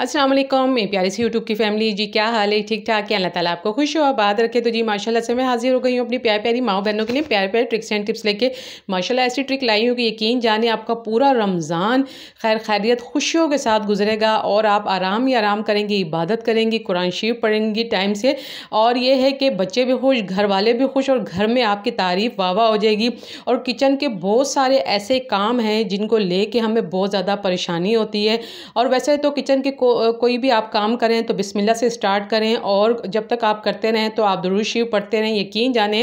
असलम मेरी प्यारी सी यूट्यूब की फैमिली जी क्या हाल है ठीक ठाक है अल्लाह ताला आपको खुश हो आबाद रखे तो जी माशाल्लाह से मैं हाजिर हो गई हूँ अपनी प्यारी प्यारी माओ बहनों के लिए प्यार प्यारे ट्रिक्स एंड टिप्स लेके माशाल्लाह ऐसी ट्रिक लाई हूँ कि यकीन जाने आपका पूरा रमज़ान खैर खैरियत खुशियों के साथ गुजरेगा और आप आराम ही आराम करेंगी इबादत करेंगी कुरान शरीफ पढ़ेंगी टाइम से और ये है कि बच्चे भी खुश घर वाले भी खुश और घर में आपकी तारीफ़ वाह हो जाएगी और किचन के बहुत सारे ऐसे काम हैं जिनको ले हमें बहुत ज़्यादा परेशानी होती है और वैसे तो किचन के को कोई भी आप काम करें तो बिस्मिल्लाह से स्टार्ट करें और जब तक आप करते रहें तो आप दुरुद पढ़ते रहें यकीन जाने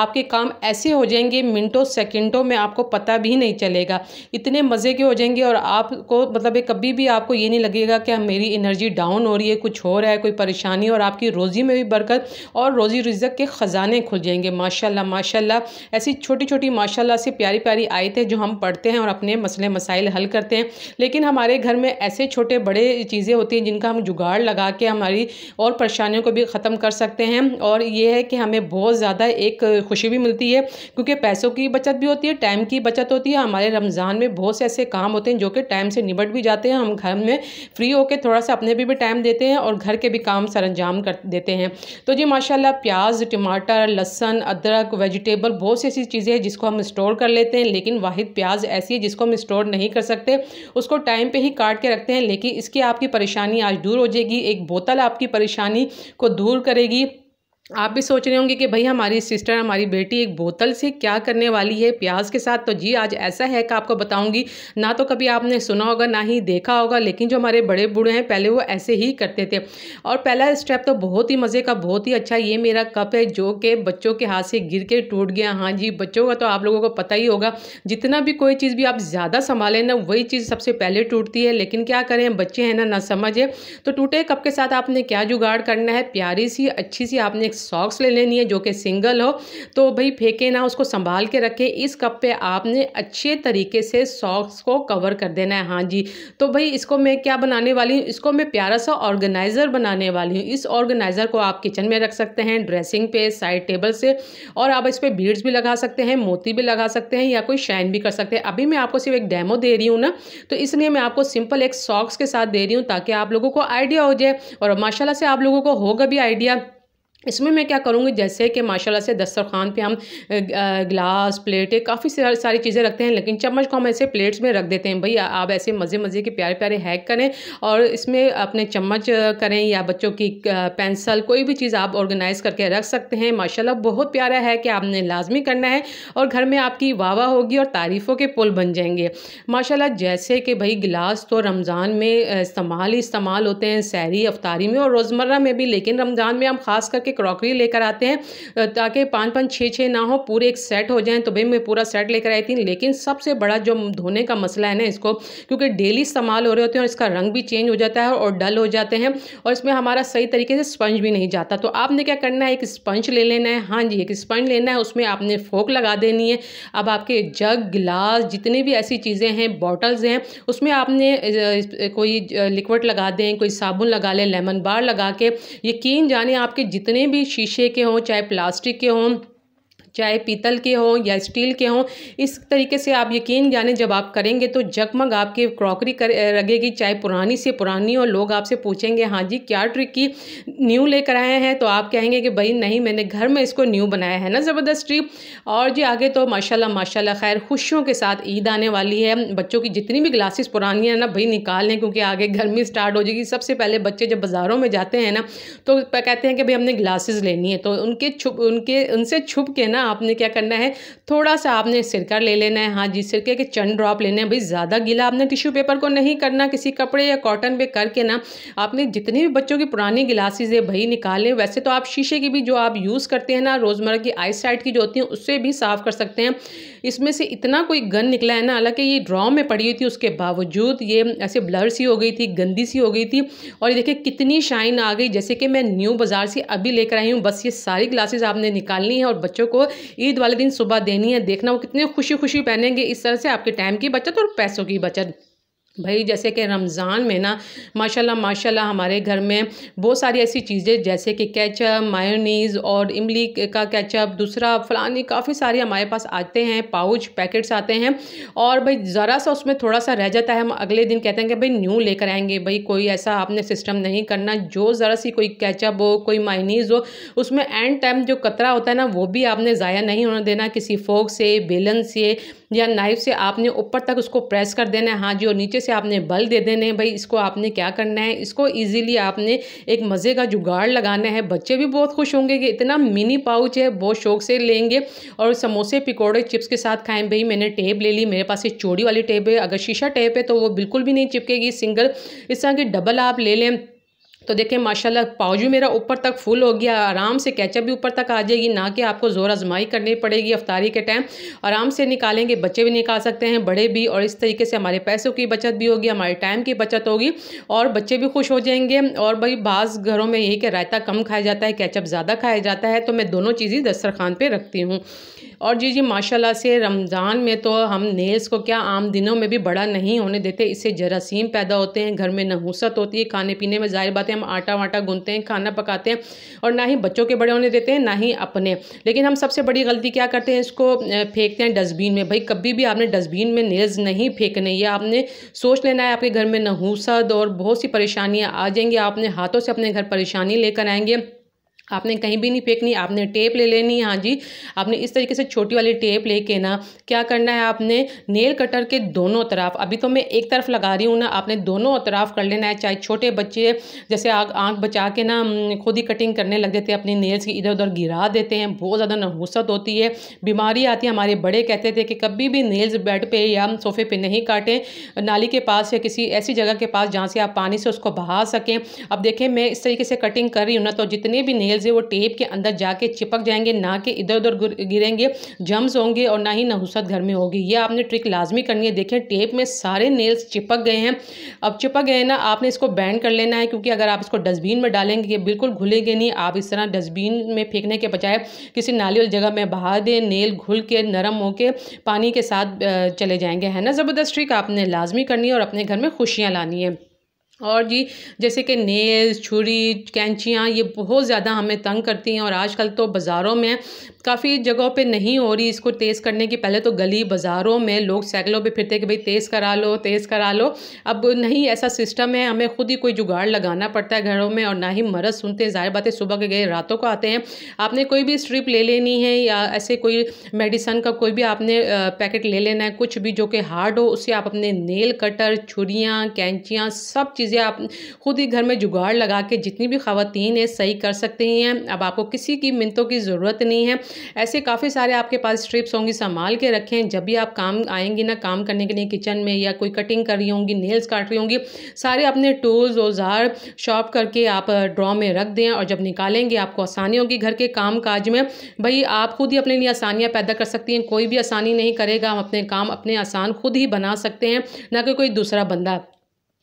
आपके काम ऐसे हो जाएंगे मिनटों सेकंडों में आपको पता भी नहीं चलेगा इतने मज़े के हो जाएंगे और आपको मतलब कभी भी आपको ये नहीं लगेगा कि हाँ, मेरी एनर्जी डाउन हो रही है कुछ हो रहा है कोई परेशानी और आपकी रोज़ी में भी बरकत और रोज़ी रिजक के ख़जाने खुल जाएंगे माशाल्लाह माशाल्लाह ऐसी छोटी छोटी माशाल्लाह से प्यारी प्यारी आयतें जो हम पढ़ते हैं और अपने मसले मसाइल हल करते हैं लेकिन हमारे घर में ऐसे छोटे बड़े चीज़ चीज़ें होती हैं जिनका हम जुगाड़ लगा के हमारी और परेशानियों को भी ख़त्म कर सकते हैं और ये है कि हमें बहुत ज़्यादा एक खुशी भी मिलती है क्योंकि पैसों की बचत भी होती है टाइम की बचत होती है हमारे रमज़ान में बहुत से ऐसे काम होते हैं जो कि टाइम से निबट भी जाते हैं हम घर में फ्री होकर थोड़ा सा अपने भी भी टाइम देते हैं और घर के भी काम सरंजाम कर देते हैं तो जी माशाल्लाह प्याज टमाटर लहसन अदरक वेजिटेबल बहुत सी ऐसी चीज़ें हैं जिसको हम स्टोर कर लेते हैं लेकिन वाहिद प्याज ऐसी है जिसको हम स्टोर नहीं कर सकते उसको टाइम पर ही काट के रखते हैं लेकिन इसकी आपकी परेशानी आज दूर हो जाएगी एक बोतल आपकी परेशानी को दूर करेगी आप भी सोच रहे होंगे कि भाई हमारी सिस्टर हमारी बेटी एक बोतल से क्या करने वाली है प्याज के साथ तो जी आज ऐसा है कि आपको बताऊंगी ना तो कभी आपने सुना होगा ना ही देखा होगा लेकिन जो हमारे बड़े बूढ़े हैं पहले वो ऐसे ही करते थे और पहला स्टेप तो बहुत ही मज़े का बहुत ही अच्छा ये मेरा कप है जो कि बच्चों के हाथ से गिर के टूट गया हाँ जी बच्चों का तो आप लोगों को पता ही होगा जितना भी कोई चीज़ भी आप ज़्यादा संभालें ना वही चीज़ सबसे पहले टूटती है लेकिन क्या करें बच्चे हैं ना ना समझे तो टूटे कप के साथ आपने क्या जुगाड़ करना है प्यारी सी अच्छी सी आपने सॉक्स ले लेनी है जो कि सिंगल हो तो भाई फेंके ना उसको संभाल के रखें इस कप पे आपने अच्छे तरीके से सॉक्स को कवर कर देना है हाँ जी तो भाई इसको मैं क्या बनाने वाली हूँ इसको मैं प्यारा सा ऑर्गेनाइज़र बनाने वाली हूँ इस ऑर्गेनाइज़र को आप किचन में रख सकते हैं ड्रेसिंग पे साइड टेबल से और आप इस पर बीड्स भी लगा सकते हैं मोती भी लगा सकते हैं या कोई शाइन भी कर सकते हैं अभी मैं आपको सिर्फ एक डेमो दे रही हूँ ना तो इसलिए मैं आपको सिंपल एक सॉक्स के साथ दे रही हूँ ताकि आप लोगों को आइडिया हो जाए और माशाला से आप लोगों को होगा भी आइडिया इसमें मैं क्या करूँगी जैसे कि माशाल्लाह से दस्तरखान पे हम गिलास प्लेटें काफ़ी सारी सारी चीज़ें रखते हैं लेकिन चम्मच को हम ऐसे प्लेट्स में रख देते हैं भाई आप ऐसे मज़े मज़े के प्यारे प्यारे हैक करें और इसमें अपने चम्मच करें या बच्चों की पेंसिल कोई भी चीज़ आप ऑर्गेनाइज़ करके रख सकते हैं माशाला बहुत प्यारा है कि आपने लाजमी करना है और घर में आपकी वाह होगी और तारीफ़ों के पुल बन जाएंगे माशाला जैसे कि भाई गिलास तो रमज़ान में इस्तेमाल ही इस्तेमाल होते हैं सैरी अफ्तारी में और रोज़मर्रा में भी लेकिन रमज़ान में हम ख़ास करके के क्रॉकरी लेकर आते हैं ताकि पाँच पाँच छः छः ना हो पूरे एक सेट हो जाएँ तो भाई मैं पूरा सेट लेकर आई थी लेकिन सबसे बड़ा जो धोने का मसला है ना इसको क्योंकि डेली इस्तेमाल हो रहे होते हैं और इसका रंग भी चेंज हो जाता है और डल हो जाते हैं और इसमें हमारा सही तरीके से स्पंज भी नहीं जाता तो आपने क्या करना है एक स्पंज ले लेना है हाँ जी एक स्पंज लेना है उसमें आपने फोक लगा देनी है अब आपके जग गिलास जितनी भी ऐसी चीज़ें हैं बॉटल्स हैं उसमें आपने कोई लिक्विड लगा दें कोई साबुन लगा लें लेमन बार लगा के यकीन जाने आपके जितने जितने भी शीशे के हों चाहे प्लास्टिक के हों चाहे पीतल के हों या स्टील के हों इस तरीके से आप यकीन जाने जब आप करेंगे तो जगमग आपकी क्रॉकरी कर लगेगी चाहे पुरानी से पुरानी और लोग आपसे पूछेंगे हाँ जी क्या ट्रिक की न्यू लेकर आए हैं तो आप कहेंगे कि भाई नहीं मैंने घर में इसको न्यू बनाया है ना ज़बरदस्त ट्रिक और जी आगे तो माशाल्लाह माशाल्लाह खैर खुशियों के साथ ईद आने वाली है बच्चों की जितनी भी ग्लासेस पुरानी है ना भाई निकाल लें क्योंकि आगे गर्मी स्टार्ट हो जाएगी सबसे पहले बच्चे जब बाज़ारों में जाते हैं ना तो कहते हैं कि भाई हमने ग्लासेस लेनी है तो उनके छुप उनके उनसे छुप के ना ना आपने क्या करना है थोड़ा सा आपने सिरका ले लेना है हाँ जी सिरके के चंद ड्रॉप लेने हैं भाई ज़्यादा गीला आपने टिश्यू पेपर को नहीं करना किसी कपड़े या कॉटन पे करके ना आपने जितनी भी बच्चों की पुरानी गिलासेज है भाई निकालें वैसे तो आप शीशे की भी जो आप यूज़ करते हैं ना रोज़मर्रा की आई साइड की जो होती है उससे भी साफ़ कर सकते हैं इसमें से इतना कोई गन निकला है ना हालांकि ये ड्रॉ में पड़ी हुई थी उसके बावजूद ये ऐसे ब्लर सी हो गई थी गंदी सी हो गई थी और ये देखिए कितनी शाइन आ गई जैसे कि मैं न्यू बाज़ार से अभी लेकर आई हूँ बस ये सारी ग्लासेस आपने निकालनी है और बच्चों को ईद वाले दिन सुबह देनी है देखना वो कितने खुशी खुशी पहनेंगे इस तरह से आपके टाइम की बचत और पैसों की बचत भाई जैसे कि रमज़ान में ना माशाल्लाह माशाल्लाह हमारे घर में बहुत सारी ऐसी चीज़ें जैसे कि केचप मायोनीज़ और इमली का केचप दूसरा फलानी काफ़ी सारे हमारे पास आते हैं पाउच पैकेट्स आते हैं और भाई ज़रा सा उसमें थोड़ा सा रह जाता है हम अगले दिन कहते हैं कि भाई न्यू लेकर आएंगे भाई कोई ऐसा आपने सिस्टम नहीं करना जो ज़रा सी कोई कैचअप हो कोई मायनीज़ हो उसमें एंड टाइम जो कतरा होता है ना वो भी आपने ज़ाया नहीं होने देना किसी फोक से बेलन से या नाइफ से आपने ऊपर तक उसको प्रेस कर देना है हाँ जी और नीचे से आपने बल दे देने हैं भाई इसको आपने क्या करना है इसको ईजिली आपने एक मज़े का जुगाड़ लगाना है बच्चे भी बहुत खुश होंगे कि इतना मिनी पाउच है बहुत शौक से लेंगे और समोसे पिकौड़े चिप्स के साथ खाएँ भाई मैंने टेप ले ली मेरे पास ये चोड़ी वाली टेप है अगर शीशा टेप है तो वो बिल्कुल भी नहीं चिपकेगी सिंगल इस तरह की डबल आप ले लें तो देखें माशाल्लाह पाउजू मेरा ऊपर तक फुल हो गया आराम से कैचअप भी ऊपर तक आ जाएगी ना कि आपको ज़ोर आजमाई करनी पड़ेगी अफ्तारी के टाइम आराम से निकालेंगे बच्चे भी निकाल सकते हैं बड़े भी और इस तरीके से हमारे पैसों की बचत भी होगी हमारे टाइम की बचत होगी और बच्चे भी खुश हो जाएंगे और भाई बाज़ घरों में यही कि रायता कम खाया जाता है कैचअप ज़्यादा खाया जाता है तो मैं दोनों चीज़ें दस्तरखान पर रखती हूँ और जी जी माशाला से रमज़ान में तो हम नेल्स को क्या आम दिनों में भी बड़ा नहीं होने देते इससे जरासीम पैदा होते हैं घर में नहूसत होती है खाने पीने में ज़ाहिर बात जाते हैं हम आटा वाटा गूंथते हैं खाना पकाते हैं और ना ही बच्चों के बड़े होने देते हैं ना ही अपने लेकिन हम सबसे बड़ी गलती क्या करते हैं इसको फेंकते हैं डस्टबिन में भाई कभी भी आपने डस्टबिन में नेल्स नहीं फेंकने या आपने सोच लेना है आपके घर में नहूसद और बहुत सी परेशानियाँ आ जाएंगी आपने हाथों से अपने घर परेशानी लेकर आएंगे आपने कहीं भी नहीं फेंकनी आपने टेप ले लेनी हाँ जी आपने इस तरीके से छोटी वाली टेप लेके ना क्या करना है आपने नेल कटर के दोनों तरफ अभी तो मैं एक तरफ लगा रही हूँ ना आपने दोनों तरफ कर लेना है चाहे छोटे बच्चे जैसे आग आँख बचा के ना खुद ही कटिंग करने लग देते हैं अपनी नेल्स की इधर उधर गिरा देते हैं बहुत ज़्यादा नहूसत होती है बीमारी आती है हमारे बड़े कहते थे कि कभी भी नेल्स बेड पर या सोफे पर नहीं काटें नाली के पास या किसी ऐसी जगह के पास जहाँ से आप पानी से उसको बहा सकें अब देखें मैं इस तरीके से कटिंग कर रही हूँ ना तो जितने भी नेल्स से वो टेप के अंदर जाके चिपक जाएंगे ना कि इधर उधर गिरेंगे जम्स होंगे और ना ही नहुसत घर में होगी ये आपने ट्रिक लाजमी करनी है देखें टेप में सारे नेल्स चिपक गए हैं अब चिपक गए ना आपने इसको बैंड कर लेना है क्योंकि अगर आप इसको डस्टबिन में डालेंगे ये बिल्कुल घुलेंगे नहीं आप इस तरह डस्टबिन में फेंकने के बजाय किसी नाली वाली जगह में बहा दें नेल घुल के नरम होकर पानी के साथ चले जाएंगे है ना ज़बरदस्त ट्रिक आपने लाजमी करनी है और अपने घर में खुशियाँ लानी है और जी जैसे कि नेल्स छुरी कैंचियाँ ये बहुत ज़्यादा हमें तंग करती हैं और आजकल तो बाज़ारों में काफ़ी जगहों पे नहीं हो रही इसको तेज़ करने की पहले तो गली बाज़ारों में लोग साइकिलों पे फिरते कि भाई तेज़ करा लो तेज़ करा लो अब नहीं ऐसा सिस्टम है हमें खुद ही कोई जुगाड़ लगाना पड़ता है घरों में और ना ही मरद सुनते हैं ज़ाहिर बातें सुबह के गए रातों को आते हैं आपने कोई भी स्ट्रिप ले लेनी है या ऐसे कोई मेडिसन का कोई भी आपने पैकेट ले लेना है कुछ भी जो कि हार्ड हो उससे आप अपने नेल कटर छुरियाँ कैंचियाँ सब चीज़ें आप खुद ही घर में जुगाड़ लगा के जितनी भी खातन है सही कर सकती हैं अब आपको किसी की मिनतों की ज़रूरत नहीं है ऐसे काफ़ी सारे आपके पास स्ट्रिप्स होंगी संभाल के रखें जब भी आप काम आएंगी ना काम करने के लिए किचन में या कोई कटिंग कर रही होंगी नेल्स काट रही होंगी सारे अपने टूल्स औजार शॉप करके आप ड्रॉ में रख दें और जब निकालेंगे आपको आसानी होगी घर के काम काज में भाई आप खुद ही अपने लिए आसानियाँ पैदा कर सकती हैं कोई भी आसानी नहीं करेगा हम अपने काम अपने आसान खुद ही बना सकते हैं ना कि कोई दूसरा बंदा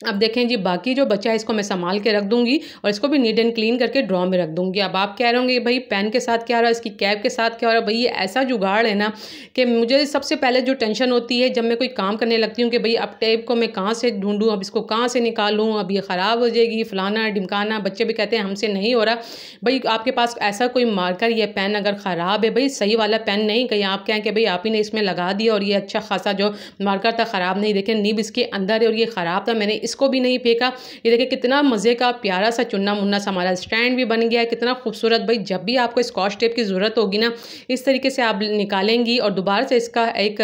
अब देखें जी बाकी जो बचा है इसको मैं संभाल के रख दूंगी और इसको भी नीट एंड क्लीन करके ड्रॉ में रख दूंगी अब आप कह रहे होंगे भाई पेन के साथ क्या हो रहा है इसकी कैब के साथ क्या हो रहा है भाई ये ऐसा जुगाड़ है ना कि मुझे सबसे पहले जो टेंशन होती है जब मैं कोई काम करने लगती हूँ कि भाई अब टेप को मैं कहाँ से ढूंढूँ अब इसको कहाँ से निकालूँ अब ये ख़राब हो जाएगी फ़लाना ढिमकाना बच्चे भी कहते हैं हमसे नहीं हो रहा भाई आपके पास ऐसा कोई मार्कर या पेन अगर ख़राब है भाई सही वाला पेन नहीं कहीं आप कहें कि भाई आप ही ने इसमें लगा दिया और ये अच्छा खासा जो मार्कर था ख़राब नहीं देखें नीब इसके अंदर है और ये ख़राब था मैंने इसको भी नहीं फेंका ये देखिए कितना मज़े का प्यारा सा चुन्ना मुन्ना सा हमारा स्टैंड भी बन गया है कितना खूबसूरत भाई जब भी आपको स्कॉच टेप की ज़रूरत होगी ना इस तरीके से आप निकालेंगी और दोबारा से इसका एक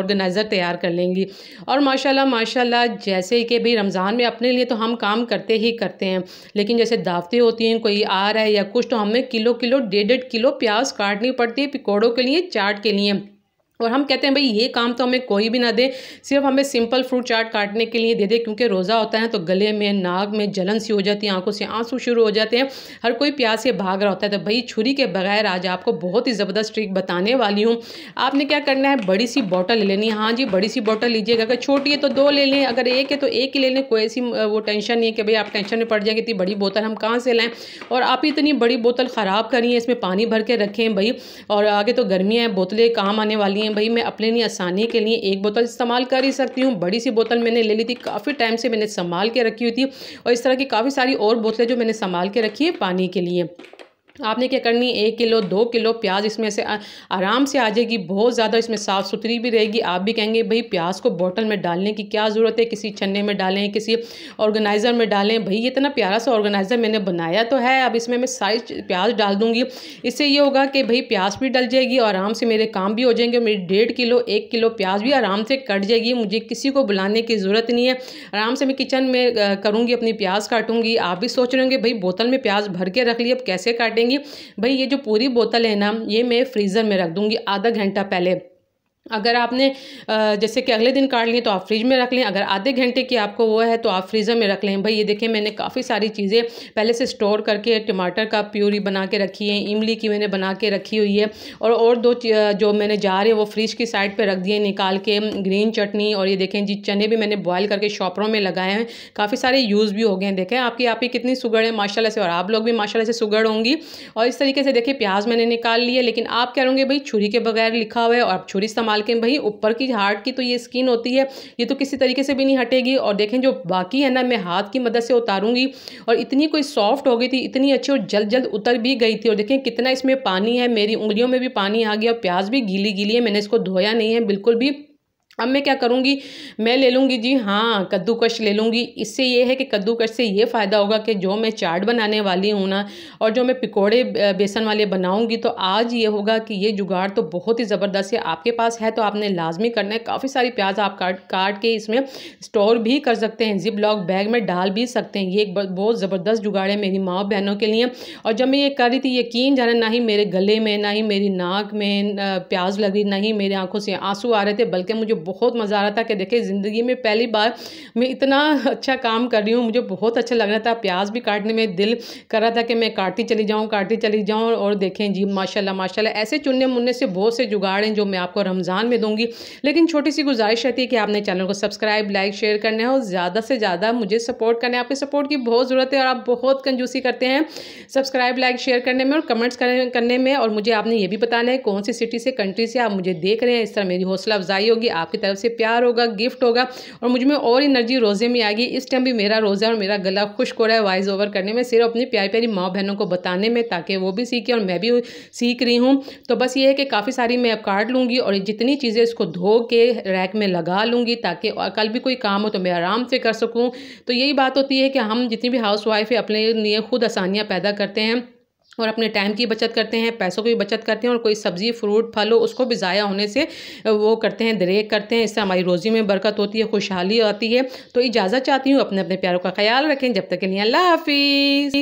ऑर्गेनाइज़र तैयार कर लेंगी और माशाला माशाला जैसे कि भाई रमज़ान में अपने लिए तो हम काम करते ही करते हैं लेकिन जैसे दावतें होती हैं कोई आ रहा है या कुछ तो हमें किलो किलो डेढ़ डेढ़ किलो प्याज काटनी पड़ती है पकौड़ों के लिए चाट के लिए और हम कहते हैं भाई ये काम तो हमें कोई भी ना दे सिर्फ हमें सिंपल फ्रूट चाट काटने के लिए दे दे क्योंकि रोज़ा होता है तो गले में नाक में जलन सी हो जाती है आंखों से आंसू शुरू हो जाते हैं हर कोई प्यार से भाग रहा होता है तो भाई छुरी के बगैर आज आपको बहुत ही ज़बरदस्त ट्रिक बताने वाली हूँ आपने क्या करना है बड़ी सी बॉटल ले लेनी है हाँ जी बड़ी सी बॉटल लीजिएगा अगर छोटी है तो दो ले लें अगर एक है तो एक ही ले लें कोई ऐसी वो टेंशन नहीं है कि भाई आप टेंशन में पड़ जाएगी इतनी बड़ी बोतल हम कहाँ से लाएँ और आप इतनी बड़ी बोतल ख़राब करिए इसमें पानी भर के रखें भाई और आगे तो गर्मियाँ हैं बोतलें काम आने वाली हैं हैं भाई मैं अपने लिए आसानी के लिए एक बोतल इस्तेमाल कर ही सकती हूँ बड़ी सी बोतल मैंने ले ली थी काफ़ी टाइम से मैंने संभाल के रखी हुई थी और इस तरह की काफ़ी सारी और बोतलें जो मैंने संभाल के रखी है पानी के लिए आपने क्या करनी एक किलो दो किलो प्याज इसमें से आराम से आ जाएगी बहुत ज़्यादा इसमें साफ़ सुथरी भी रहेगी आप भी कहेंगे भाई प्याज को बोतल में डालने की क्या ज़रूरत है किसी छन्ने में डालें किसी ऑर्गेनाइज़र में डालें भाई इतना प्यारा सा ऑर्गेनाइज़र मैंने बनाया तो है अब इसमें मैं सारी प्याज डाल दूँगी इससे ये होगा कि भाई प्याज भी डल जाएगी और आराम से मेरे काम भी हो जाएंगे मेरी डेढ़ किलो एक किलो प्याज भी आराम से कट जाएगी मुझे किसी को बुलाने की ज़रूरत नहीं है आराम से मैं किचन में करूँगी अपनी प्याज काटूँगी आप भी सोच रहे होंगे भाई बोतल में प्याज भर के रख ली अब कैसे काटें देंगी भाई ये जो पूरी बोतल है ना ये मैं फ्रीज़र में रख दूँगी आधा घंटा पहले अगर आपने जैसे कि अगले दिन काट लिए तो आप फ्रिज में रख लें अगर आधे घंटे की आपको वो है तो आप फ्रीज़र में रख लें भाई ये देखें मैंने काफ़ी सारी चीज़ें पहले से स्टोर करके टमाटर का प्यूरी बना के रखी है इमली की मैंने बना के रखी हुई है और और दो जो मैंने जार है वो फ्रिज की साइड पर रख दिए निकाल के ग्रीन चटनी और ये देखें जी चने भी मैंने बॉयल करके शॉपरों में लगाए हैं काफ़ी सारे यूज़ भी हो गए हैं देखें आपकी आपकी कितनी सुगड़ है माशाला से और आप लोग भी माशाला से सुगड़ होंगी और इस तरीके से देखें प्याज मैंने निकाल लिए लेकिन आप कह रहे भाई छुरी के बगैर लिखा हुआ है और आप छुरी इस्तेमाल इस्तेमाल करें भाई ऊपर की हार्ट की तो ये स्किन होती है ये तो किसी तरीके से भी नहीं हटेगी और देखें जो बाकी है ना मैं हाथ की मदद से उतारूंगी और इतनी कोई सॉफ्ट हो गई थी इतनी अच्छी और जल्द जल्द उतर भी गई थी और देखें कितना इसमें पानी है मेरी उंगलियों में भी पानी आ गया और प्याज भी गीली गीली है मैंने इसको धोया नहीं है बिल्कुल भी अब मैं क्या करूँगी मैं ले लूँगी जी हाँ कद्दूकश ले लूँगी इससे ये है कि कद्दूकश से ये फ़ायदा होगा कि जो मैं चाट बनाने वाली हूँ ना और जो मैं पकौड़े बेसन वाले बनाऊँगी तो आज ये होगा कि ये जुगाड़ तो बहुत ही ज़बरदस्त है आपके पास है तो आपने लाजमी करना है काफ़ी सारी प्याज आप काट काट के इसमें स्टोर भी कर सकते हैं जिप लॉक बैग में डाल भी सकते हैं ये एक बहुत ज़बरदस्त जुगाड़ है मेरी माँ बहनों के लिए और जब मैं ये कर रही थी यकीन जाना ना ही मेरे गले में ना ही मेरी नाक में प्याज लगी ना ही मेरी आँखों से आंसू आ रहे थे बल्कि मुझे बहुत मज़ा आ रहा था कि देखिए ज़िंदगी में पहली बार मैं इतना अच्छा काम कर रही हूँ मुझे बहुत अच्छा लग रहा था प्याज भी काटने में दिल कर रहा था कि मैं काटती चली जाऊँ काटती चली जाऊँ और देखें जी माशाल्लाह माशाल्लाह ऐसे चुनने मुन्ने से बहुत से जुगाड़ हैं जो मैं आपको रमज़ान में दूँगी लेकिन छोटी सी गुजारिश रहती है कि आपने चैनल को सब्सक्राइब लाइक शेयर करना है और ज़्यादा से ज़्यादा मुझे सपोर्ट करना है आपके सपोर्ट की बहुत ज़रूरत है और आप बहुत कंजूसी करते हैं सब्सक्राइब लाइक शेयर करने में और कमेंट्स करने में और मुझे आपने ये भी बताना है कौन सी सिटी से कंट्री से आप मुझे देख रहे हैं इस तरह मेरी हौसला अफजाई होगी आप आपकी तरफ से प्यार होगा गिफ्ट होगा और मुझ में और एनर्जी रोज़े में आएगी इस टाइम भी मेरा रोज़ा और मेरा गला खुश हो रहा है वॉइस ओवर करने में सिर्फ अपनी प्यारी प्यारी माँ बहनों को बताने में ताकि वो भी सीखे और मैं भी सीख रही हूँ तो बस ये है कि काफ़ी सारी मैं अब काट लूँगी और जितनी चीज़ें इसको धो के रैक में लगा लूँगी ताकि कल भी कोई काम हो तो मैं आराम से कर सकूँ तो यही बात होती है कि हम जितनी भी हाउस वाइफ है अपने लिए खुद आसानियाँ पैदा करते हैं और अपने टाइम की बचत करते हैं पैसों की भी बचत करते हैं और कोई सब्ज़ी फ्रूट फल हो उसको भी ज़ाया होने से वो करते हैं दरेक करते हैं इससे हमारी रोज़ी में बरकत होती है खुशहाली आती है तो इजाज़त चाहती हूँ अपने अपने प्यारों का ख्याल रखें जब तक के लिए अल्लाह हाफिज़